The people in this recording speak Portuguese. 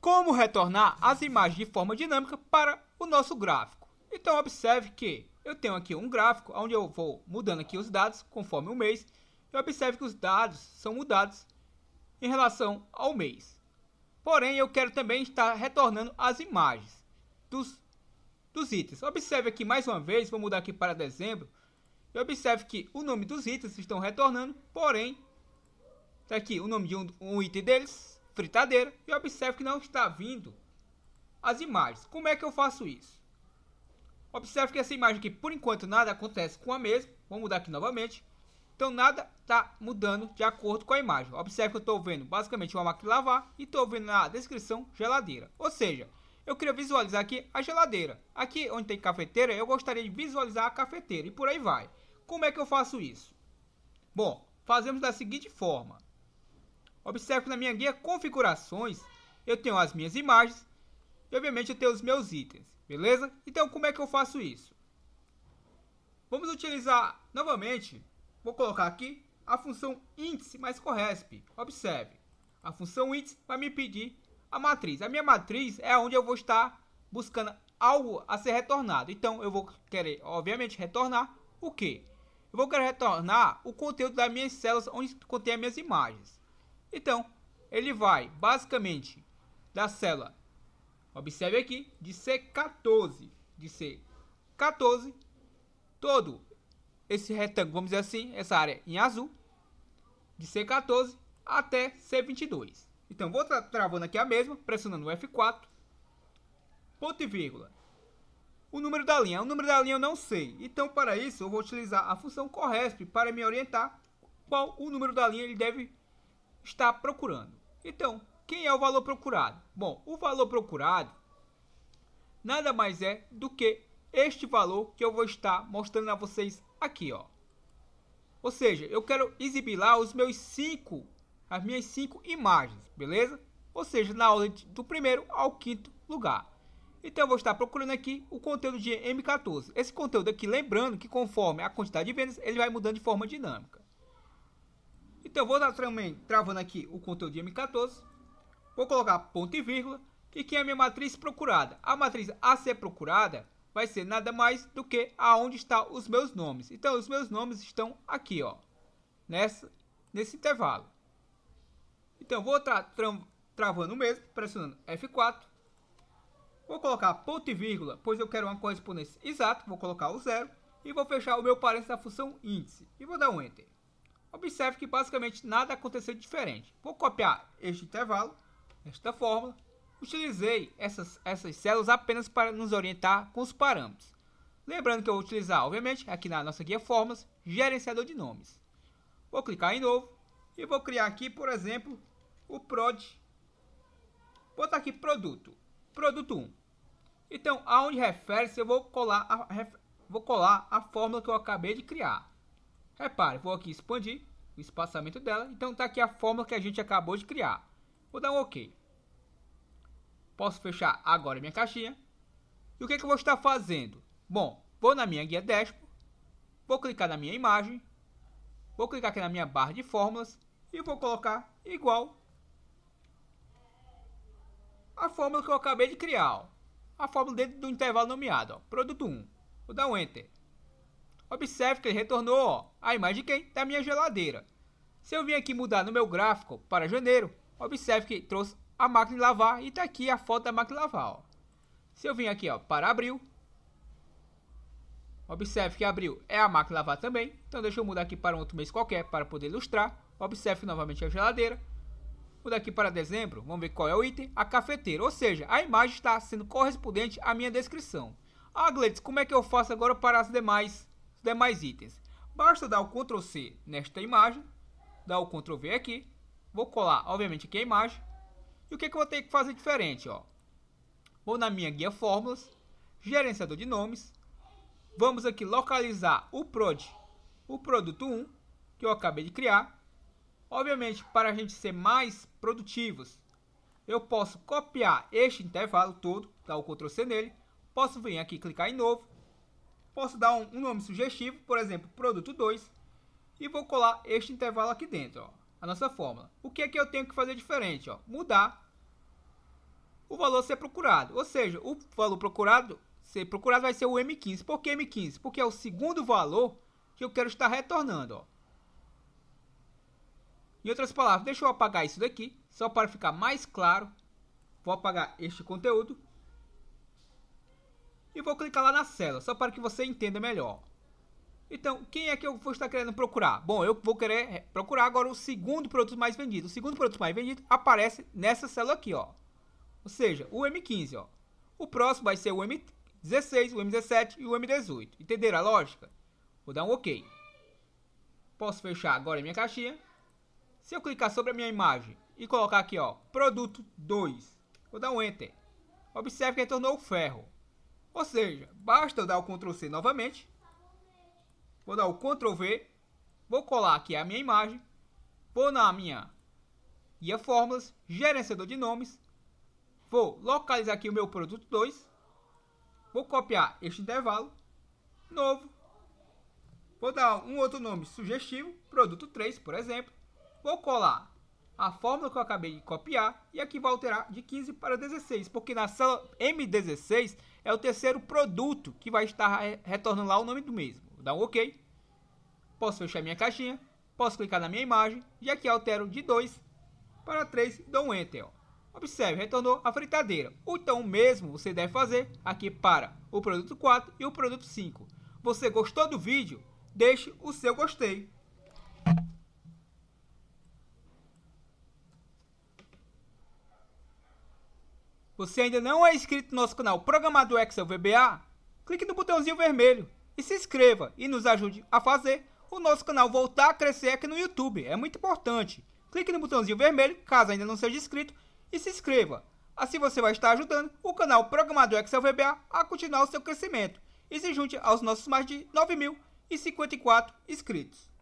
Como retornar as imagens de forma dinâmica para o nosso gráfico? Então observe que eu tenho aqui um gráfico onde eu vou mudando aqui os dados conforme o mês e observe que os dados são mudados em relação ao mês. Porém, eu quero também estar retornando as imagens dos, dos itens. Observe aqui mais uma vez, vou mudar aqui para dezembro. E observe que o nome dos itens estão retornando, porém, está aqui o nome de um, um item deles fritadeira e observe que não está vindo as imagens. Como é que eu faço isso? Observe que essa imagem aqui, por enquanto, nada acontece com a mesma. Vamos mudar aqui novamente. Então, nada está mudando de acordo com a imagem. Observe que eu estou vendo basicamente uma máquina de lavar e estou vendo na descrição geladeira. Ou seja, eu queria visualizar aqui a geladeira. Aqui onde tem cafeteira, eu gostaria de visualizar a cafeteira e por aí vai. Como é que eu faço isso? Bom, fazemos da seguinte forma. Observe que na minha guia configurações, eu tenho as minhas imagens e obviamente eu tenho os meus itens, beleza? Então como é que eu faço isso? Vamos utilizar novamente, vou colocar aqui a função índice mais corresp. Observe, a função índice vai me pedir a matriz. A minha matriz é onde eu vou estar buscando algo a ser retornado. Então eu vou querer, obviamente, retornar o quê? Eu vou querer retornar o conteúdo das minhas células onde contém as minhas imagens. Então, ele vai basicamente da célula, observe aqui, de C14, de C14, todo esse retângulo, vamos dizer assim, essa área em azul, de C14 até C22. Então, vou tra travando aqui a mesma, pressionando o F4, ponto e vírgula. O número da linha, o número da linha eu não sei, então para isso eu vou utilizar a função corresp para me orientar qual o número da linha ele deve está procurando. Então, quem é o valor procurado? Bom, o valor procurado nada mais é do que este valor que eu vou estar mostrando a vocês aqui, ó. Ou seja, eu quero exibir lá os meus cinco, as minhas cinco imagens, beleza? Ou seja, na ordem do primeiro ao quinto lugar. Então eu vou estar procurando aqui o conteúdo de M14. Esse conteúdo aqui, lembrando que conforme a quantidade de vendas, ele vai mudando de forma dinâmica. Então eu vou estar também travando aqui o conteúdo de M14. Vou colocar ponto e vírgula. E quem é a minha matriz procurada? A matriz a ser procurada vai ser nada mais do que aonde estão os meus nomes. Então os meus nomes estão aqui, ó. Nessa, nesse intervalo. Então vou tra tra travando mesmo, pressionando F4. Vou colocar ponto e vírgula, pois eu quero uma correspondência exata. Vou colocar o zero e vou fechar o meu parênteses da função índice. E vou dar um Enter. Observe que basicamente nada aconteceu de diferente. Vou copiar este intervalo, esta fórmula. Utilizei essas, essas células apenas para nos orientar com os parâmetros. Lembrando que eu vou utilizar, obviamente, aqui na nossa guia Formas, gerenciador de nomes. Vou clicar em novo e vou criar aqui, por exemplo, o prod. Vou botar aqui produto, produto 1. Então, aonde refere-se, eu vou colar, a, vou colar a fórmula que eu acabei de criar. Repare, vou aqui expandir o espaçamento dela. Então está aqui a fórmula que a gente acabou de criar. Vou dar um OK. Posso fechar agora minha caixinha. E o que, é que eu vou estar fazendo? Bom, vou na minha guia dashboard, vou clicar na minha imagem, vou clicar aqui na minha barra de fórmulas e vou colocar igual a fórmula que eu acabei de criar. Ó. A fórmula dentro do intervalo nomeado, ó, produto 1. Vou dar um Enter. Observe que ele retornou ó, a imagem de quem? Da minha geladeira. Se eu vim aqui mudar no meu gráfico para janeiro, observe que trouxe a máquina de lavar e está aqui a foto da máquina de lavar. Ó. Se eu vim aqui ó, para abril, observe que abril é a máquina de lavar também. Então deixa eu mudar aqui para um outro mês qualquer para poder ilustrar. Observe novamente a geladeira. Mudar aqui para dezembro, vamos ver qual é o item, a cafeteira. Ou seja, a imagem está sendo correspondente à minha descrição. Ah, Gleides, como é que eu faço agora para as demais demais itens. Basta dar o Ctrl C nesta imagem, dar o Ctrl V aqui, vou colar obviamente aqui a imagem, e o que, é que eu vou ter que fazer diferente? Ó? Vou na minha guia fórmulas, gerenciador de nomes, vamos aqui localizar o prod, o produto 1, que eu acabei de criar. Obviamente, para a gente ser mais produtivos, eu posso copiar este intervalo todo, dar o Ctrl C nele, posso vir aqui clicar em novo, posso dar um, um nome sugestivo, por exemplo, produto 2, e vou colar este intervalo aqui dentro, ó, a nossa fórmula. O que é que eu tenho que fazer diferente? Ó? Mudar o valor ser procurado, ou seja, o valor procurado ser procurado vai ser o M15. Por que M15? Porque é o segundo valor que eu quero estar retornando. Ó. Em outras palavras, deixa eu apagar isso daqui, só para ficar mais claro. Vou apagar este conteúdo e vou clicar lá na célula, só para que você entenda melhor. Então, quem é que eu vou estar querendo procurar? Bom, eu vou querer procurar agora o segundo produto mais vendido. O segundo produto mais vendido aparece nessa célula aqui, ó. Ou seja, o M15, ó. O próximo vai ser o M16, o M17 e o M18. Entenderam a lógica? Vou dar um OK. Posso fechar agora a minha caixinha. Se eu clicar sobre a minha imagem e colocar aqui, ó, produto 2, vou dar um Enter. Observe que retornou o ferro. Ou seja, basta eu dar o Ctrl C novamente. Vou dar o Ctrl V. Vou colar aqui a minha imagem. Vou na minha guia fórmulas, gerenciador de nomes. Vou localizar aqui o meu produto 2. Vou copiar este intervalo. Novo. Vou dar um outro nome sugestivo, produto 3, por exemplo. Vou colar a fórmula que eu acabei de copiar e aqui vai alterar de 15 para 16, porque na célula M16 é o terceiro produto que vai estar retornando lá o nome do mesmo. Vou dar um OK. Posso fechar minha caixinha, posso clicar na minha imagem e aqui altero de 2 para 3, dou um Enter. Ó. Observe, retornou a fritadeira. Então o mesmo você deve fazer aqui para o produto 4 e o produto 5. Você gostou do vídeo? Deixe o seu gostei. você ainda não é inscrito no nosso canal Programador Excel VBA, clique no botãozinho vermelho e se inscreva e nos ajude a fazer o nosso canal voltar a crescer aqui no YouTube. É muito importante. Clique no botãozinho vermelho, caso ainda não seja inscrito, e se inscreva. Assim você vai estar ajudando o canal Programador Excel VBA a continuar o seu crescimento e se junte aos nossos mais de 9.054 inscritos.